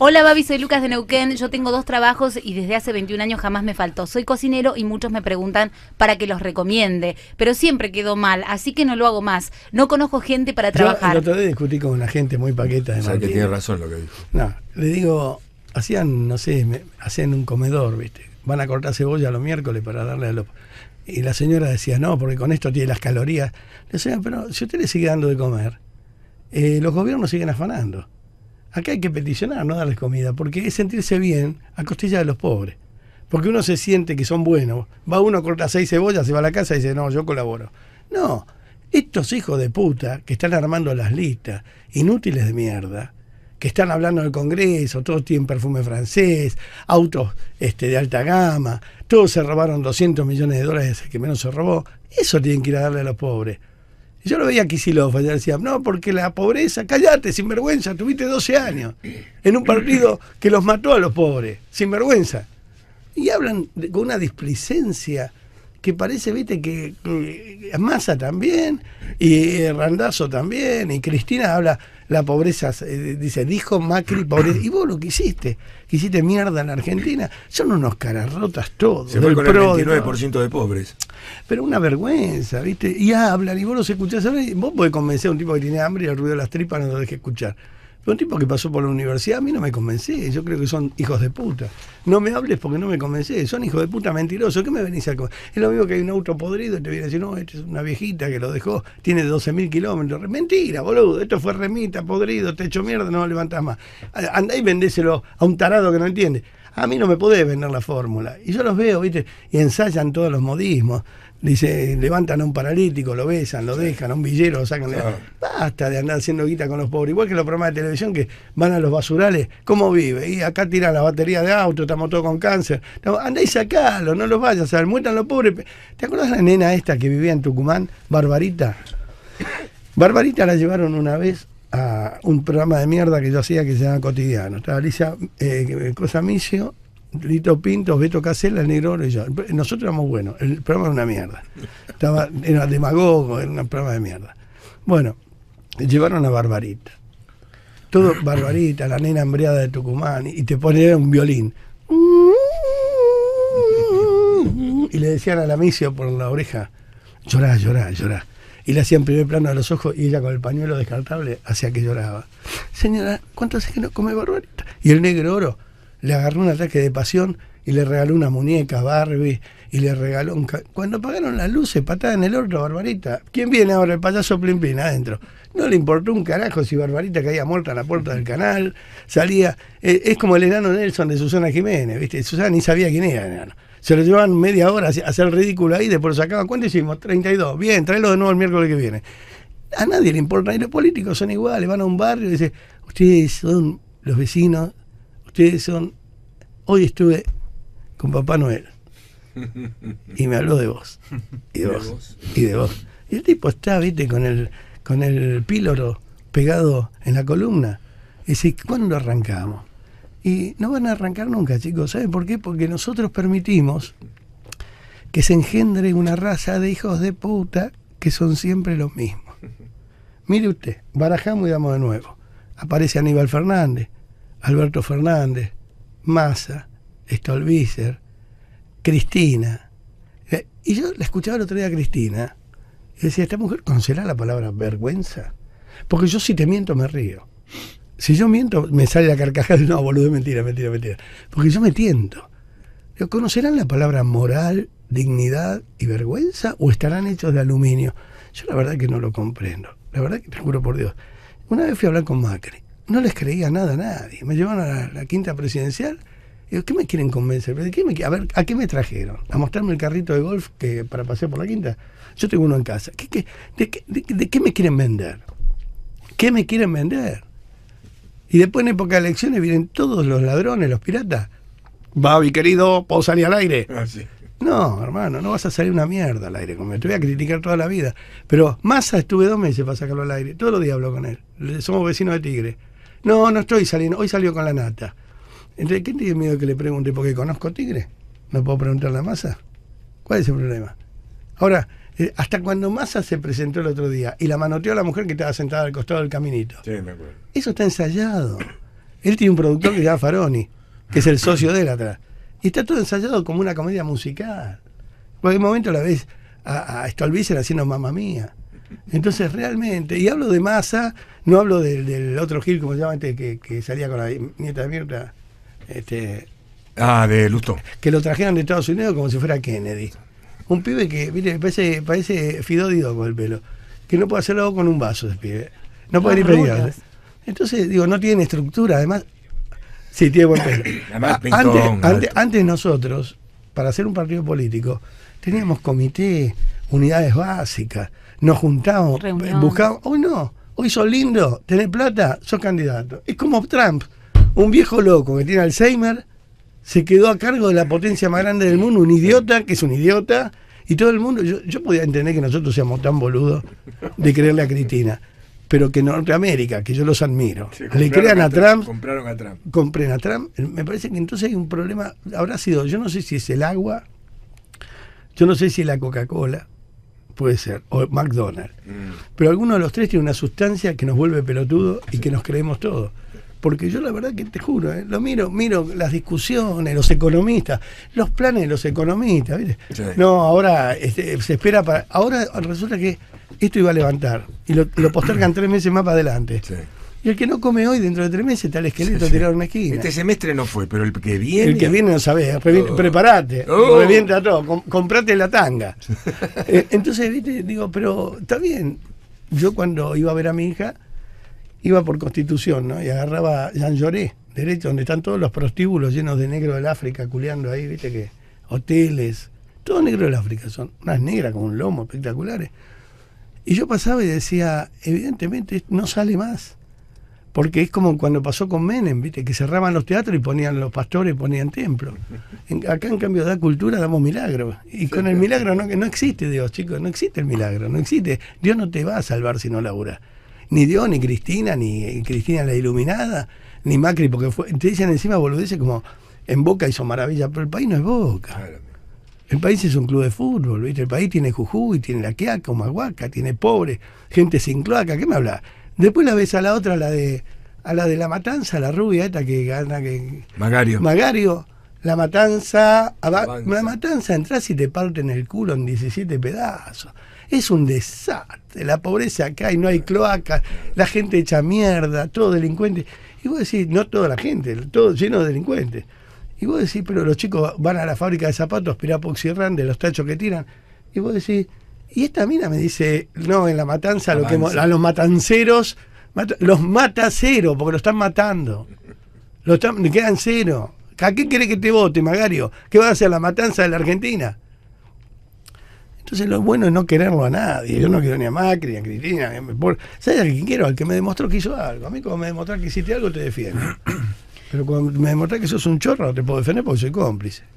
Hola Babi, soy Lucas de Neuquén, yo tengo dos trabajos y desde hace 21 años jamás me faltó. Soy cocinero y muchos me preguntan para que los recomiende, pero siempre quedó mal, así que no lo hago más. No conozco gente para trabajar. Yo, el otro día discutí con una gente muy paqueta de o que tiene razón lo que dijo. No, le digo, hacían, no sé, me, hacían un comedor, ¿viste? Van a cortar cebolla los miércoles para darle a los... Y la señora decía, no, porque con esto tiene las calorías. Le decía, pero si usted le sigue dando de comer, eh, los gobiernos siguen afanando. Acá hay que peticionar, no darles comida, porque es sentirse bien a costilla de los pobres. Porque uno se siente que son buenos. Va uno, corta seis cebollas, se va a la casa y dice, no, yo colaboro. No, estos hijos de puta que están armando las listas, inútiles de mierda, que están hablando del Congreso, todos tienen perfume francés, autos este, de alta gama, todos se robaron 200 millones de dólares que menos se robó, eso tienen que ir a darle a los pobres yo lo veía a Kicillof, ya decía, no, porque la pobreza, callate, sinvergüenza, tuviste 12 años en un partido que los mató a los pobres, sinvergüenza. Y hablan con una displicencia que parece, viste, que, Massa también, y eh, Randazo también, y Cristina habla la pobreza, eh, dice, dijo Macri pobreza, y vos lo que hiciste, que hiciste mierda en Argentina, son unos cararrotas todos. Se el 29% de, pobres. Pero una vergüenza, viste, y hablan, y vos los escuchás, vos podés convencer a un tipo que tiene hambre y el ruido de las tripas no lo deje escuchar un tipo que pasó por la universidad a mí no me convencé. Yo creo que son hijos de puta. No me hables porque no me convencé. Son hijos de puta mentirosos. ¿Qué me venís a convencer? Es lo mismo que hay un auto podrido y te viene a decir, no, esta es una viejita que lo dejó, tiene 12.000 kilómetros. Mentira, boludo. Esto fue remita, podrido, te hecho mierda, no lo levantás más. Andá y vendéselo a un tarado que no entiende a mí no me puede vender la fórmula. Y yo los veo, ¿viste? Y ensayan todos los modismos. Dice, levantan a un paralítico, lo besan, lo dejan, a un villero lo sacan. Basta de andar haciendo guita con los pobres. Igual que los programas de televisión que van a los basurales, ¿cómo vive? Y acá tiran la batería de auto, estamos todos con cáncer. andá y sacalo, no los vayas a ver, los pobres. ¿Te acuerdas de la nena esta que vivía en Tucumán, Barbarita? Barbarita la llevaron una vez un programa de mierda que yo hacía que se llama Cotidiano. Estaba Alicia eh, Cosa Micio, Lito Pinto Beto Casella, el Negro y yo. Nosotros éramos buenos, el programa era una mierda. Estaba, era demagogo, era un programa de mierda. Bueno, llevaron a Barbarita. Todo Barbarita, la nena embriada de Tucumán, y te ponían un violín. Y le decían a la micio por la oreja, llorá, llorá, llorá y le hacían primer plano a los ojos y ella con el pañuelo descartable hacía que lloraba. Señora, ¿cuánto hace que no come barbarita? Y el negro oro le agarró un ataque de pasión y le regaló una muñeca Barbie y le regaló un... Cuando apagaron las luces, patada en el oro, Barbarita. ¿Quién viene ahora? El payaso plim adentro. No le importó un carajo si Barbarita caía muerta a la puerta del canal, salía... Eh, es como el enano Nelson de Susana Jiménez, ¿viste? Susana ni sabía quién era el se lo llevan media hora a hacer el ridículo ahí, después lo sacaban. ¿Cuánto hicimos? 32. Bien, tráelo de nuevo el miércoles que viene. A nadie le importa, y los políticos son iguales, van a un barrio y dicen, ustedes son los vecinos, ustedes son... Hoy estuve con Papá Noel y me habló de vos, y de, vos, y de vos. Y el tipo está, viste, con el, con el píloro pegado en la columna. Y dice, ¿cuándo arrancamos? Y no van a arrancar nunca, chicos. ¿Saben por qué? Porque nosotros permitimos que se engendre una raza de hijos de puta que son siempre los mismos. Mire usted, barajamos y damos de nuevo. Aparece Aníbal Fernández, Alberto Fernández, Massa, Stolbizer, Cristina. Eh, y yo la escuchaba el otro día a Cristina y decía, ¿esta mujer cancela la palabra vergüenza? Porque yo si te miento me río. Si yo miento, me sale la carcajada de no, boludo, mentira, mentira, mentira. Porque yo me tiento. ¿Conocerán la palabra moral, dignidad y vergüenza o estarán hechos de aluminio? Yo la verdad que no lo comprendo. La verdad que te juro por Dios. Una vez fui a hablar con Macri. No les creía nada a nadie. Me llevaron a la, quinta presidencial. Y ¿qué me quieren convencer? qué a ver, ¿a qué me trajeron? ¿A mostrarme el carrito de golf que para pasear por la quinta? Yo tengo uno en casa. ¿Qué, qué, de qué me quieren vender? ¿Qué me quieren vender? Y después en época de elecciones vienen todos los ladrones, los piratas. baby querido, ¿puedo salir al aire? Ah, no, hermano, no vas a salir una mierda al aire. conmigo. te voy a criticar toda la vida. Pero Massa estuve dos meses para sacarlo al aire. Todos los días hablo con él. Somos vecinos de Tigre. No, no estoy saliendo. Hoy salió con la nata. Entonces, quién tiene miedo que le pregunte? Porque conozco Tigre. ¿No puedo preguntarle a Massa? ¿Cuál es el problema? Ahora, eh, hasta cuando Massa se presentó el otro día y la manoteó a la mujer que estaba sentada al costado del caminito. Sí, me acuerdo. Eso está ensayado. Él tiene un productor que se llama Faroni, que es el socio de él atrás. Y está todo ensayado como una comedia musical. En cualquier momento la ves a, a Stolbizer haciendo mamá mía. Entonces, realmente, y hablo de masa, no hablo del, otro Gil, como se llama, este, que, salía con la nieta de Mirta. Este, ah, de Lusto. Que lo trajeron de Estados Unidos como si fuera Kennedy. Un pibe que, mire, parece, parece fidodido con el pelo. Que no puede hacerlo algo con un vaso ese pibe. No puede ir pedir. Entonces, digo, no tiene estructura, además. Sí, tiene buen pelo. Además, ah, antes, nosotros, para hacer un partido político, teníamos comité, unidades básicas, nos juntábamos, buscábamos, hoy no, hoy sos lindo, tenés plata, sos candidato. Es como Trump, un viejo loco que tiene Alzheimer, se quedó a cargo de la potencia más grande del mundo, un idiota que es un idiota, y todo el mundo, yo, yo podía entender que nosotros seamos tan boludos de creerle a Cristina, pero que Norteamérica, que yo los admiro, le crean a, Trump, compraron a Trump, compren a Trump, eh, me parece que entonces hay un problema, habrá sido, yo no sé si es el agua, yo no sé si es la Coca-Cola, puede ser, o McDonald's, mm. pero alguno de los tres tiene una sustancia que nos vuelve pelotudo y que nos creemos todos porque yo la verdad que te juro, ¿eh? lo miro, miro las discusiones, los economistas, los planes de los economistas, No, ahora este, se espera para. Ahora resulta que esto iba a levantar y lo, postergan tres meses más para adelante. Y el que no come hoy, dentro de tres meses, está el esqueleto tirado en la esquina. Este semestre no fue, pero el que viene. El que viene no sabés. prepárate oh. Preparate. Oh. Revienta todo. comprate la tanga. Eh, entonces, viste, digo, pero está bien. Yo cuando iba a ver a mi hija, iba por Constitución, ¿no? Y agarraba Jean Lloré, derecho, donde están todos los prostíbulos llenos de negro del África, culeando ahí, viste que, hoteles, todo negro del África, son unas negras con un lomo espectaculares. Y yo pasaba y decía, evidentemente no sale más. Porque es como cuando pasó con Menem, ¿viste? que cerraban los teatros y ponían los pastores, ponían templos. acá en cambio da cultura, damos milagros. Y con el milagro no, que no existe Dios, chicos, no existe el milagro, no existe. Dios no te va a salvar si no laburas. Ni Dios, ni Cristina, ni Cristina la Iluminada, ni Macri, porque te dicen encima boludeces como en Boca hizo maravilla, pero el país no es Boca. El país es un club de fútbol, ¿viste? El país tiene Jujuy, tiene La Quiaca, Humahuaca, tiene pobre, gente sin cloaca, ¿qué me habla? Después la ves a la otra, a la de, a la de La Matanza, la rubia esta que gana que. Magario. Magario. La matanza, la matanza, entras y te parten el culo en 17 pedazos. Es un desastre, la pobreza acá y no hay cloacas, la gente echa mierda, todo delincuente. Y vos decís, no toda la gente, todo lleno de delincuentes. Y vos decís, pero los chicos van a la fábrica de zapatos, y de los tachos que tiran. Y vos decís, y esta mina me dice, no, en la matanza, lo que, a los matanceros, los mata cero, porque lo están matando. Los quedan cero. ¿A qué querés que te vote, Magario? ¿Qué va a hacer la matanza de la Argentina? Entonces lo bueno es no quererlo a nadie. Yo no quiero ni a Macri, ni a Cristina. a... ¿Sabes a quién quiero? Al que me demostró que hizo algo. A mí cuando me demostrar que hiciste algo te defiendo. Pero cuando me demostré que sos un chorro no te puedo defender porque soy cómplice.